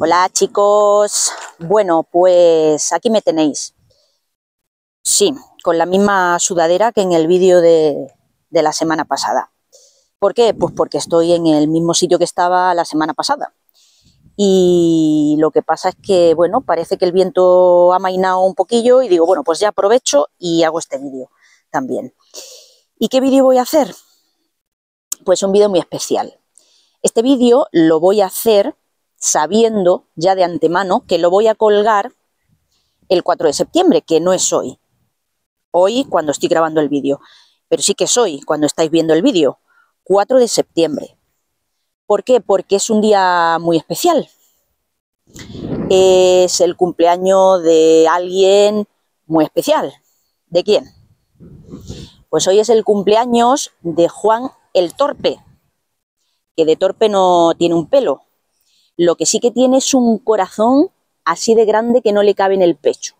Hola chicos, bueno pues aquí me tenéis. Sí, con la misma sudadera que en el vídeo de, la semana pasada. ¿Por qué? Pues porque estoy en el mismo sitio que estaba la semana pasada. Y lo que pasa es que, bueno, parece que el viento ha mainado un poquillo y digo, bueno, pues ya aprovecho y hago este vídeo también. ¿Y qué vídeo voy a hacer? Pues un vídeo muy especial. Este vídeo lo voy a hacer sabiendo ya de antemano que lo voy a colgar el 4 de septiembre, que no es hoy. Hoy cuando estoy grabando el vídeo, pero sí que es hoy cuando estáis viendo el vídeo, 4 de septiembre. ¿Por qué? Porque es un día muy especial. Es el cumpleaños de alguien muy especial. ¿De quién? Pues hoy es el cumpleaños de Juan el Torpe, que de torpe no tiene un pelo, lo que sí que tiene es un corazón así de grande que no le cabe en el pecho.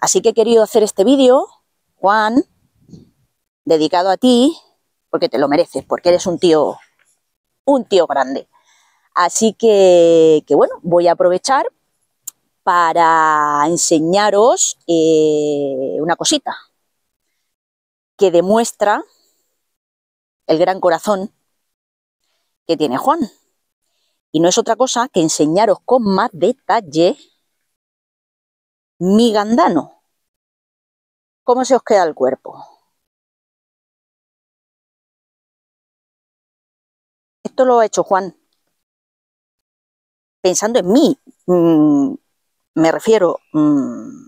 Así que he querido hacer este vídeo, Juan, dedicado a ti, porque te lo mereces, porque eres un tío, un tío grande. Así que, bueno, voy a aprovechar para enseñaros eh, una cosita que demuestra el gran corazón que tiene Juan. Y no es otra cosa que enseñaros con más detalle mi gandano. ¿Cómo se os queda el cuerpo? Esto lo ha hecho Juan. Pensando en mí, mm, me refiero, mm,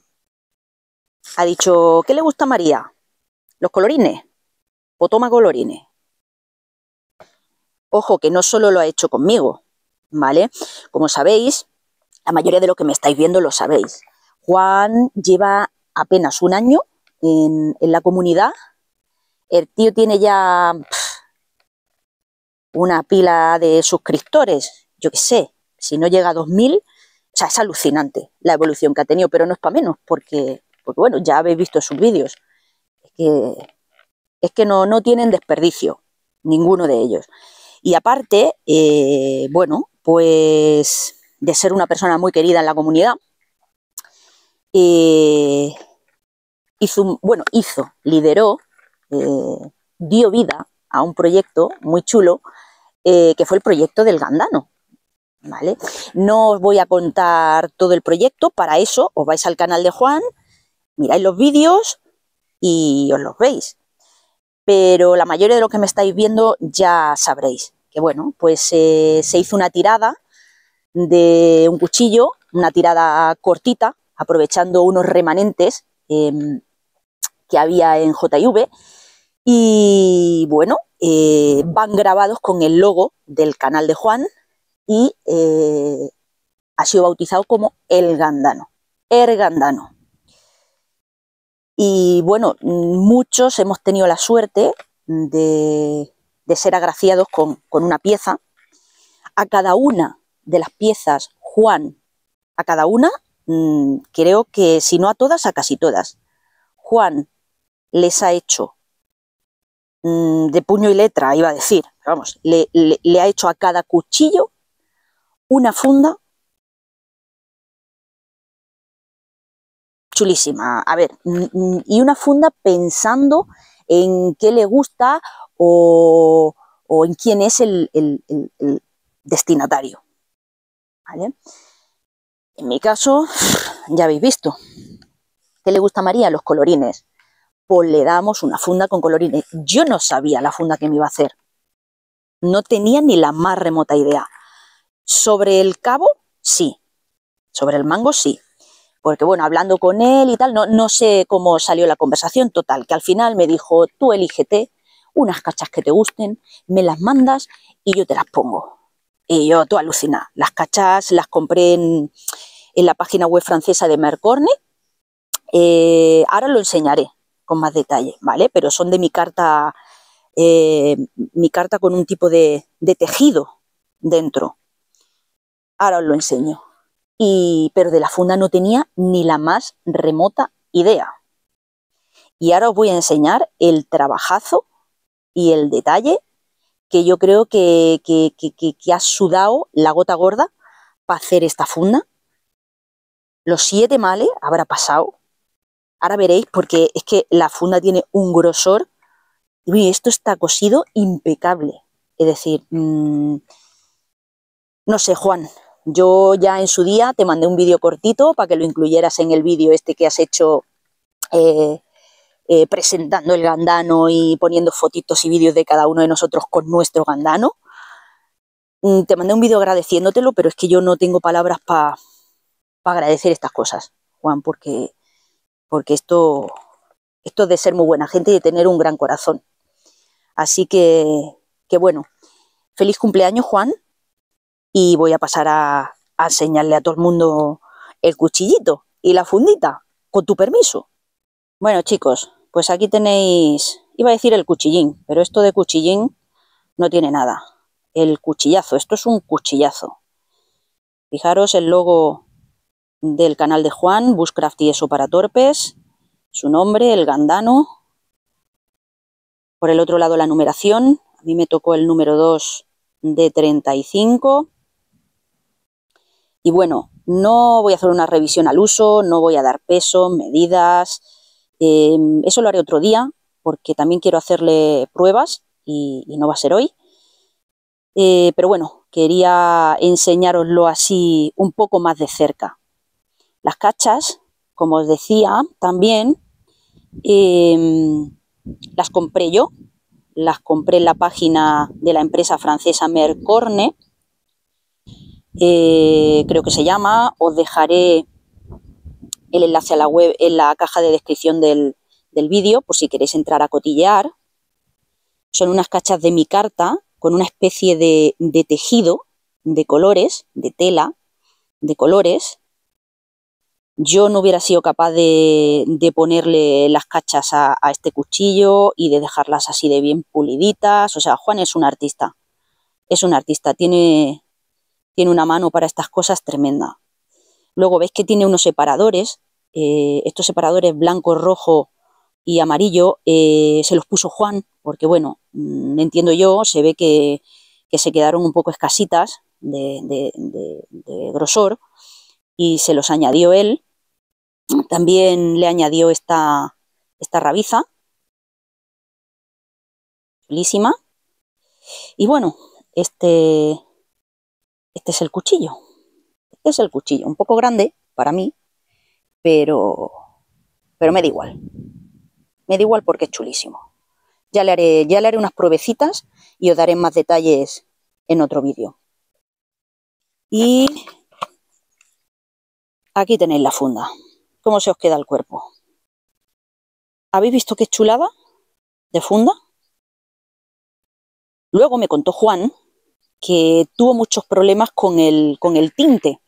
ha dicho, ¿qué le gusta a María? ¿Los colorines? ¿O pues toma colorines? Ojo, que no solo lo ha hecho conmigo, ¿vale? Como sabéis, la mayoría de lo que me estáis viendo lo sabéis. Juan lleva apenas un año en, la comunidad. El tío tiene ya una pila de suscriptores, yo qué sé, si no llega a 2.000, o sea, es alucinante la evolución que ha tenido, pero no es para menos, porque, bueno, ya habéis visto sus vídeos. Es que, no, tienen desperdicio, ninguno de ellos. Y aparte, eh, bueno, pues de ser una persona muy querida en la comunidad. Eh, hizo, bueno, hizo, lideró, eh, dio vida a un proyecto muy chulo eh, que fue el proyecto del Gandano. ¿vale? No os voy a contar todo el proyecto, para eso os vais al canal de Juan, miráis los vídeos y os los veis. Pero la mayoría de lo que me estáis viendo ya sabréis que bueno, pues eh, se hizo una tirada de un cuchillo, una tirada cortita, aprovechando unos remanentes em, que había en JV. Y bueno, eh, van grabados con el logo del canal de Juan y eh, ha sido bautizado como El Gandano, El er Gandano. Y bueno, muchos hemos tenido la suerte de de ser agraciados con, una pieza. A cada una de las piezas, Juan, a cada una, mm, creo que si no a todas, a casi todas, Juan les ha hecho mm, de puño y letra, iba a decir, vamos, le ha hecho a cada cuchillo una funda chulísima. A ver, mm, y una funda pensando en qué le gusta o, en quién es el, destinatario. En mi caso, ya habéis visto, ¿qué le gusta a María? Los colorines. Pues le damos una funda con colorines. Yo no sabía la funda que me iba a hacer. No tenía ni la más remota idea. Sobre el cabo, sí. Sobre el mango, sí. Porque bueno, hablando con él y tal, no, no sé cómo salió la conversación total, que al final me dijo, tú elígete unas cachas que te gusten, me las mandas y yo te las pongo. Y yo, tú alucina Las cachas las compré en, la página web francesa de Mercorne. Eh, ahora lo enseñaré con más detalle, ¿vale? Pero son de mi carta, eh, mi carta con un tipo de, de tejido dentro. Ahora os lo enseño. Y, pero de la funda no tenía ni la más remota idea. Y ahora os voy a enseñar el trabajazo y el detalle que yo creo que, que, que, ha sudado la gota gorda para hacer esta funda. Los siete males habrá pasado. Ahora veréis porque es que la funda tiene un grosor y esto está cosido impecable. Es decir, mm, no sé, Juan, yo ya en su día te mandé un vídeo cortito para que lo incluyeras en el vídeo este que has hecho eh, eh, presentando el gandano y poniendo fotitos y vídeos de cada uno de nosotros con nuestro gandano. Mm, te mandé un vídeo agradeciéndotelo, pero es que yo no tengo palabras para agradecer estas cosas, Juan, porque, porque esto, esto de ser muy buena gente y de tener un gran corazón. Así que, que bueno, feliz cumpleaños, Juan, y voy a pasar a, a enseñarle a todo el mundo el cuchillito y la fundita, con tu permiso. Bueno, chicos, pues aquí tenéis, iba a decir el cuchillín, pero esto de cuchillín no tiene nada. El cuchillazo, esto es un cuchillazo. Fijaros el logo del canal de Juan, Bushcraft y eso para torpes. Su nombre, el gandano. Por el otro lado la numeración. A mí me tocó el número 2 de 35. Y bueno, no voy a hacer una revisión al uso, no voy a dar peso, medidas, Em, eso lo haré otro día porque también quiero hacerle pruebas y, no va a ser hoy. Eh, pero bueno, quería enseñároslo así un poco más de cerca. Las cachas, como os decía, también em, las compré yo, las compré en la página de la empresa francesa Mercorne, eh, creo que se llama, os dejaré el enlace a la web en la caja de descripción del, vídeo, por si queréis entrar a cotillear. Son unas cachas de mi carta con una especie de, tejido de colores, de tela, de colores. Yo no hubiera sido capaz de, ponerle las cachas a, este cuchillo y de dejarlas así de bien puliditas. O sea, Juan es un artista. Es un artista. Tiene, tiene una mano para estas cosas tremenda. Luego veis que tiene unos separadores, eh, estos separadores blanco, rojo y amarillo eh, se los puso Juan, porque bueno, mm, entiendo yo, se ve que, que se quedaron un poco escasitas de, grosor y se los añadió él. También le añadió esta, esta rabiza, chulísima. Y bueno, este, este es el cuchillo es el cuchillo. Un poco grande para mí, pero, pero me da igual. Me da igual porque es chulísimo. Ya le haré, ya le haré unas pruebecitas y os daré más detalles en otro vídeo. Y aquí tenéis la funda. ¿Cómo se os queda el cuerpo? ¿Habéis visto qué chulada de funda? Luego me contó Juan que tuvo muchos problemas con el, con el tinte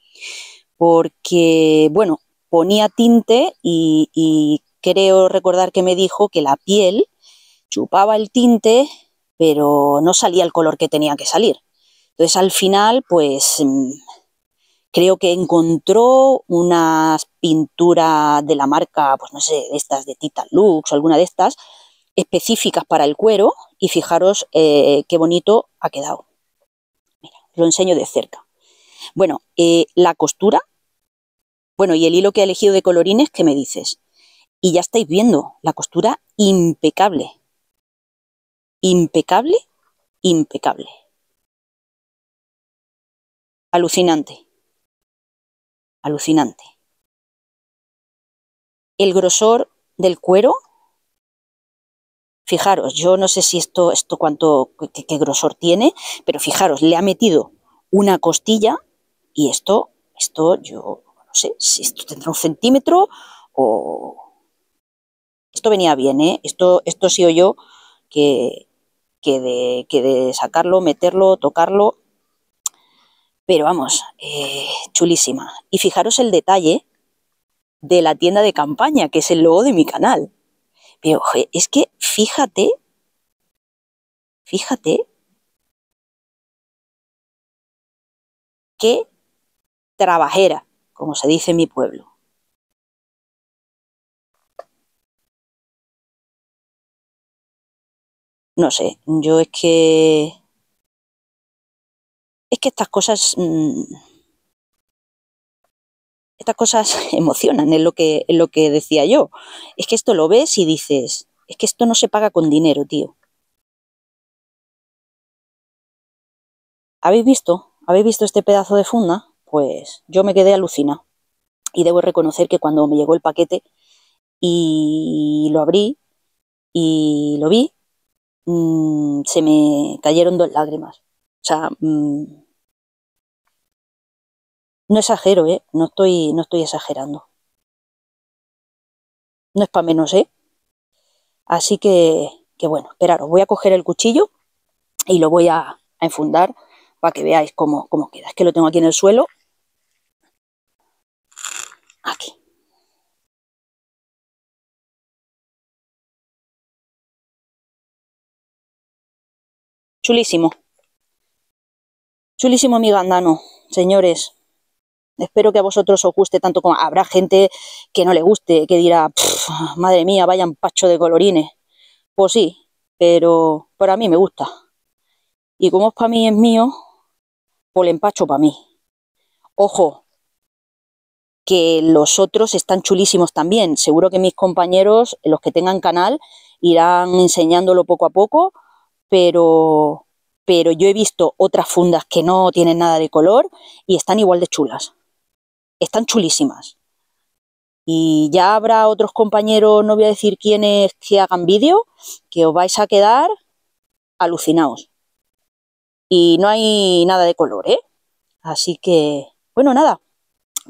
porque, bueno, ponía tinte y, creo recordar que me dijo que la piel chupaba el tinte, pero no salía el color que tenía que salir. Entonces al final, pues mm, creo que encontró unas pinturas de la marca, pues no sé, estas de Titan Lux o alguna de estas, específicas para el cuero y fijaros eh, qué bonito ha quedado. Mira, lo enseño de cerca. Bueno, eh, la costura, bueno, y el hilo que he elegido de colorines, ¿qué me dices? Y ya estáis viendo, la costura impecable. Impecable, impecable. Alucinante. Alucinante. El grosor del cuero, fijaros, yo no sé si esto, esto cuánto, qué grosor tiene, pero fijaros, le ha metido una costilla y esto, esto yo no sé si esto tendrá un centímetro o... Esto venía bien, ¿eh? Esto, esto sí yo que, que, de, que de sacarlo, meterlo, tocarlo. Pero vamos, eh, chulísima. Y fijaros el detalle de la tienda de campaña, que es el logo de mi canal. Pero es que fíjate, fíjate Que trabajera, como se dice en mi pueblo. no sé, yo es que... Es que estas cosas... Mm, estas cosas emocionan, es lo, que, es lo que decía yo. Es que esto lo ves y dices, es que esto no se paga con dinero, tío. ¿Habéis visto? ¿Habéis visto este pedazo de funda? pues yo me quedé alucinada. Y debo reconocer que cuando me llegó el paquete y lo abrí y lo vi, mm, se me cayeron dos lágrimas. O sea, mm, no exagero, ¿eh? No estoy, no estoy exagerando. No es para menos, ¿eh? Así que, que bueno, esperaros, voy a coger el cuchillo y lo voy a, enfundar para que veáis cómo, cómo queda. Es que lo tengo aquí en el suelo Aquí. Chulísimo. Chulísimo mi gandano, señores. Espero que a vosotros os guste tanto como... Habrá gente que no le guste, que dirá, madre mía, vaya un pacho de colorines. Pues sí, pero para mí me gusta. Y como es para mí es mío, pues el empacho para mí. Ojo, que los otros están chulísimos también. Seguro que mis compañeros, los que tengan canal, irán enseñándolo poco a poco, pero, pero yo he visto otras fundas que no tienen nada de color y están igual de chulas. Están chulísimas. Y ya habrá otros compañeros, no voy a decir quiénes, que hagan vídeo, que os vais a quedar alucinados. Y no hay nada de color, ¿eh? Así que, bueno, nada,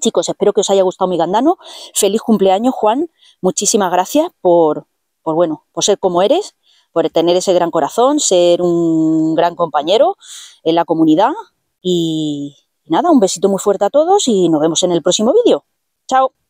Chicos, espero que os haya gustado mi gandano. Feliz cumpleaños, Juan. Muchísimas gracias por, bueno, ser como eres, por tener ese gran corazón, ser un gran compañero en la comunidad. y nada, un besito muy fuerte a todos y nos vemos en el próximo vídeo. Chao.